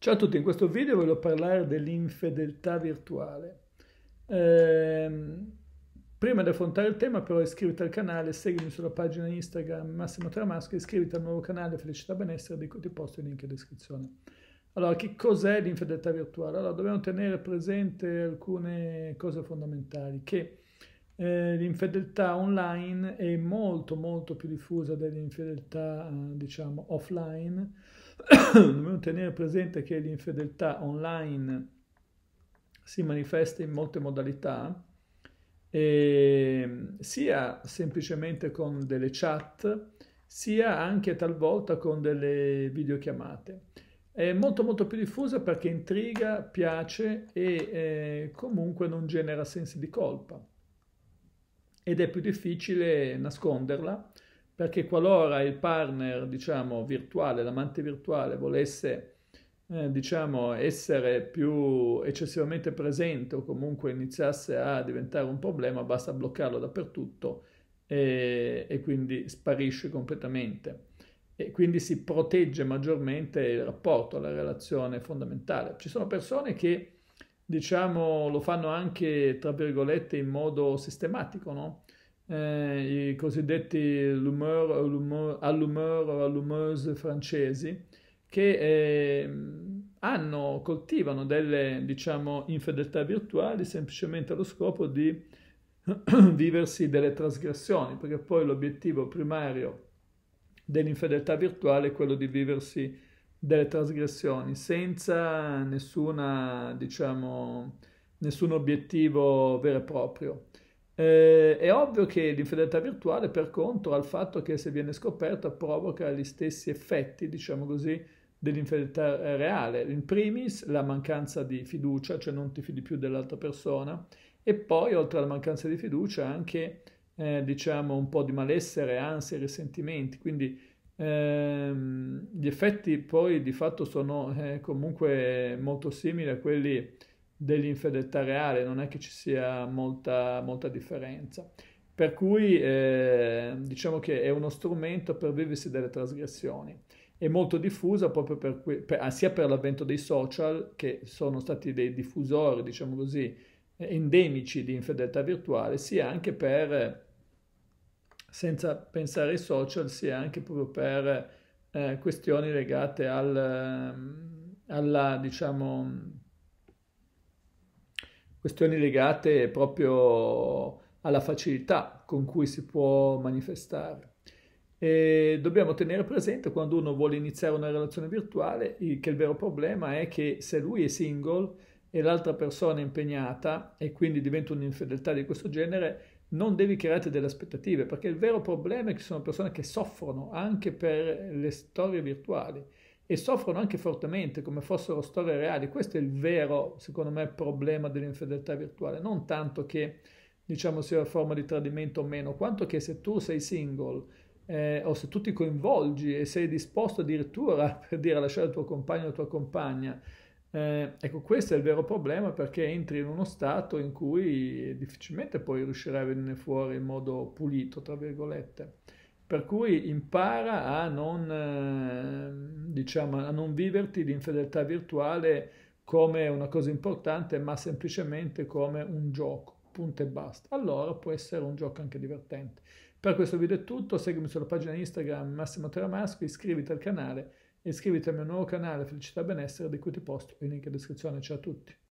Ciao a tutti, in questo video voglio parlare dell'infedeltà virtuale. Ehm, prima di affrontare il tema però iscriviti al canale, seguimi sulla pagina Instagram Massimo Tramasco, iscriviti al nuovo canale Felicità Benessere, di cui ti posto il link in descrizione. Allora, che cos'è l'infedeltà virtuale? Allora, dobbiamo tenere presente alcune cose fondamentali, che eh, l'infedeltà online è molto molto più diffusa dell'infedeltà, eh, diciamo, offline, dobbiamo tenere presente che l'infedeltà online si manifesta in molte modalità, ehm, sia semplicemente con delle chat, sia anche talvolta con delle videochiamate. È molto molto più diffusa perché intriga, piace e eh, comunque non genera sensi di colpa ed è più difficile nasconderla perché qualora il partner, diciamo, virtuale, l'amante virtuale volesse, eh, diciamo, essere più eccessivamente presente o comunque iniziasse a diventare un problema, basta bloccarlo dappertutto e, e quindi sparisce completamente. E quindi si protegge maggiormente il rapporto, la relazione fondamentale. Ci sono persone che, diciamo, lo fanno anche, tra virgolette, in modo sistematico, no? eh, i cosiddetti lumeur, lumeur, allumeur o allumeuse francesi, che eh, hanno, coltivano delle diciamo, infedeltà virtuali semplicemente allo scopo di viversi delle trasgressioni, perché poi l'obiettivo primario dell'infedeltà virtuale è quello di viversi delle trasgressioni senza nessuna, diciamo, nessun obiettivo vero e proprio. Eh, è ovvio che l'infedeltà virtuale, per contro, al fatto che se viene scoperta provoca gli stessi effetti, diciamo così, dell'infedeltà reale. In primis la mancanza di fiducia, cioè non ti fidi più dell'altra persona, e poi oltre alla mancanza di fiducia anche, eh, diciamo, un po' di malessere, ansie, risentimenti. Quindi ehm, gli effetti poi di fatto sono eh, comunque molto simili a quelli dell'infedeltà reale, non è che ci sia molta, molta differenza. Per cui eh, diciamo che è uno strumento per viversi delle trasgressioni. È molto diffusa proprio per, per, ah, sia per l'avvento dei social, che sono stati dei diffusori, diciamo così, endemici di infedeltà virtuale, sia anche per, senza pensare ai social, sia anche proprio per eh, questioni legate al, alla, diciamo, questioni legate proprio alla facilità con cui si può manifestare. E dobbiamo tenere presente quando uno vuole iniziare una relazione virtuale che il vero problema è che se lui è single e l'altra persona è impegnata e quindi diventa un'infedeltà di questo genere, non devi creare delle aspettative perché il vero problema è che ci sono persone che soffrono anche per le storie virtuali e soffrono anche fortemente come fossero storie reali. Questo è il vero, secondo me, problema dell'infedeltà virtuale, non tanto che diciamo sia una forma di tradimento o meno, quanto che se tu sei single eh, o se tu ti coinvolgi e sei disposto addirittura per dire a lasciare il tuo compagno o la tua compagna, eh, ecco questo è il vero problema perché entri in uno stato in cui difficilmente poi riuscirai a venire fuori in modo pulito, tra virgolette. Per cui impara a non, eh, diciamo, a non viverti l'infedeltà virtuale come una cosa importante, ma semplicemente come un gioco, punto e basta. Allora può essere un gioco anche divertente. Per questo video è tutto, seguimi sulla pagina Instagram Massimo Teramasco, iscriviti al canale iscriviti al mio nuovo canale Felicità e Benessere di cui ti posto il link in descrizione. Ciao a tutti!